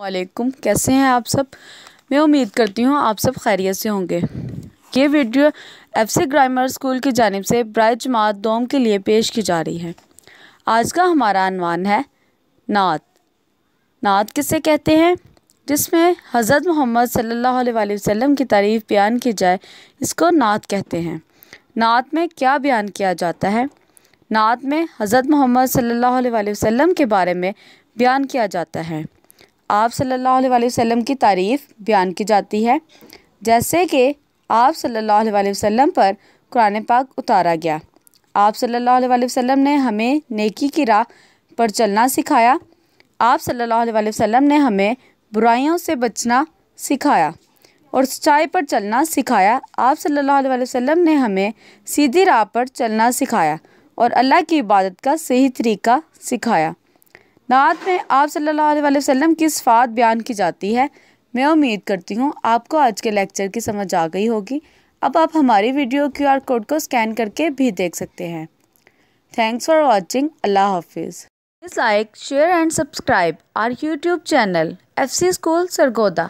वालेकुम कैसे हैं आप सब मैं उम्मीद करती हूँ आप सब खैरियत से होंगे ये video F C grammar school की जानब से ब्राय जमात दोम के लिए पेश की जा रही है आज का हमारा अनवान है नात नात किसे कहते हैं जिसमें हज़रत मोहम्मद सल्लल्लाहु अलैहि वसल्लम की तारीफ़ बयान की जाए इसको नात कहते हैं नात में क्या बयान किया जाता है नात में हज़रत मोहम्मद सल्लल्लाहु अलैहि वसल्लम के बारे में बयान किया जाता है आप सल्लल्लाहु अलैहि वसल्लम की तारीफ़ बयान की जाती है जैसे कि आप सल्लल्लाहु अलैहि वसल्लम पर कुरान पाक उतारा गया आप सल्लल्लाहु अलैहि वसल्लम ने हमें नेकी की राह पर चलना सिखाया आप सल्लल्लाहु अलैहि वसल्लम ने हमें बुराइयों से बचना सिखाया और सच्चाई पर चलना सिखाया आप सल्लल्लाहु अलैहि वसल्लम ने हमें सीधी राह पर चलना सिखाया और अल्लाह की इबादत का सही तरीका सिखाया नात में आप सल्लल्लाहु अलैहि वसल्लम की सफ़ात बयान की जाती है मैं उम्मीद करती हूँ आपको आज के लेक्चर की समझ आ गई होगी अब आप हमारी वीडियो क्यू आर कोड को स्कैन करके भी देख सकते हैं थैंक्स फॉर वॉचिंग अल्लाह हाफिज़ like share and subscribe our YouTube channel F C school Sargodha